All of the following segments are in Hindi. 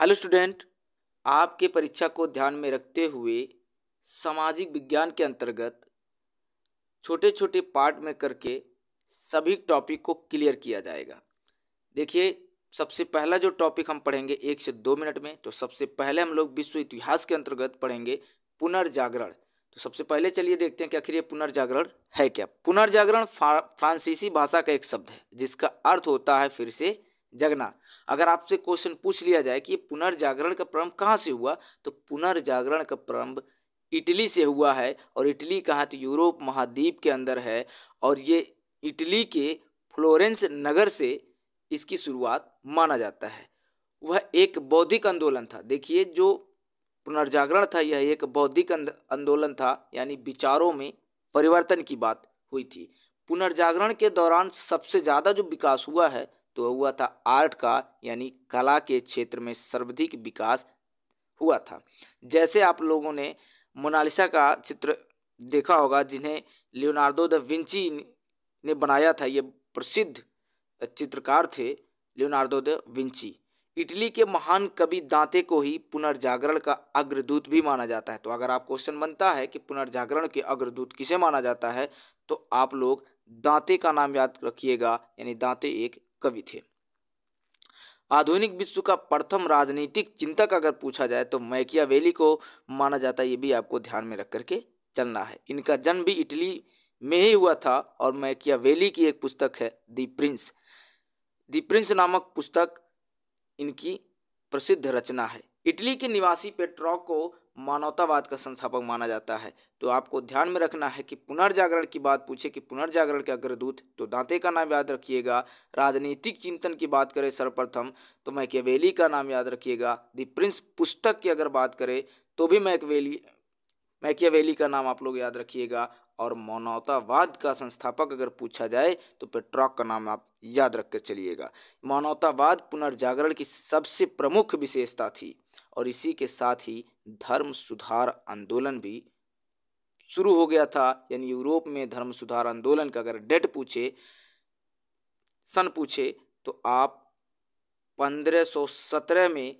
हेलो स्टूडेंट आपके परीक्षा को ध्यान में रखते हुए सामाजिक विज्ञान के अंतर्गत छोटे छोटे पार्ट में करके सभी टॉपिक को क्लियर किया जाएगा देखिए सबसे पहला जो टॉपिक हम पढ़ेंगे एक से दो मिनट में तो सबसे पहले हम लोग विश्व इतिहास के अंतर्गत पढ़ेंगे पुनर्जागरण तो सबसे पहले चलिए देखते हैं कि आखिर ये पुनर्जागरण है क्या पुनर्जागरण फ्रांसीसी भाषा का एक शब्द है जिसका अर्थ होता है फिर से जगना अगर आपसे क्वेश्चन पूछ लिया जाए कि पुनर्जागरण का प्रारंभ कहाँ से हुआ तो पुनर्जागरण का प्रारंभ इटली से हुआ है और इटली कहाँ तो यूरोप महाद्वीप के अंदर है और ये इटली के फ्लोरेंस नगर से इसकी शुरुआत माना जाता है वह एक बौद्धिक आंदोलन था देखिए जो पुनर्जागरण था यह एक बौद्धिक आंदोलन था यानी विचारों में परिवर्तन की बात हुई थी पुनर्जागरण के दौरान सबसे ज़्यादा जो विकास हुआ है तो हुआ था आर्ट का यानी कला के क्षेत्र में सर्वाधिक विकास हुआ था जैसे आप लोगों ने मोनालिसा का चित्र देखा होगा जिन्हें लियोनार्डो द विंची ने बनाया था ये प्रसिद्ध चित्रकार थे लियोनार्डो द विंची इटली के महान कवि दांते को ही पुनर्जागरण का अग्रदूत भी माना जाता है तो अगर आप क्वेश्चन बनता है कि पुनर्जागरण के अग्रदूत किसे माना जाता है तो आप लोग दांते का नाम याद रखिएगा यानी दांते एक कवि थे आधुनिक विश्व का प्रथम राजनीतिक चिंतक अगर पूछा जाए तो मैकिया को माना जाता है ये भी आपको ध्यान में रख करके चलना है इनका जन्म भी इटली में ही हुआ था और मैकिया की एक पुस्तक है दी प्रिंस दी प्रिंस नामक पुस्तक इनकी प्रसिद्ध रचना है इटली के निवासी पेट्रॉक को मानवतावाद का संस्थापक माना जाता है तो आपको ध्यान में रखना है कि पुनर्जागरण की बात पूछे कि पुनर्जागरण के अग्रदूत तो दांते का नाम याद रखिएगा राजनीतिक चिंतन की बात करें सर्वप्रथम तो मैकेवेली का नाम याद रखिएगा द प्रिंस पुस्तक की अगर बात करें तो भी मैकवेली मैकियावेली का नाम आप लोग याद रखिएगा और मानवतावाद का संस्थापक अगर पूछा जाए तो पेट्रॉक का नाम आप याद रख कर चलिएगा मानवतावाद पुनर्जागरण की सबसे प्रमुख विशेषता थी और इसी के साथ ही धर्म सुधार आंदोलन भी शुरू हो गया था यानी यूरोप में धर्म सुधार आंदोलन का अगर डेट पूछे सन पूछे तो आप 1517 में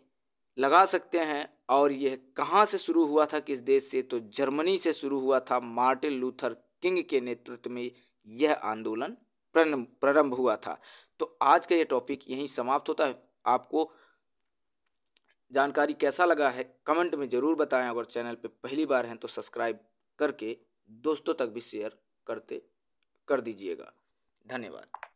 लगा सकते हैं और यह कहाँ से शुरू हुआ था किस देश से तो जर्मनी से शुरू हुआ था मार्टिन लूथर किंग के नेतृत्व में यह आंदोलन प्रारंभ हुआ था तो आज का यह टॉपिक यहीं समाप्त होता है आपको जानकारी कैसा लगा है कमेंट में ज़रूर बताएं अगर चैनल पे पहली बार हैं तो सब्सक्राइब करके दोस्तों तक भी शेयर करते कर दीजिएगा धन्यवाद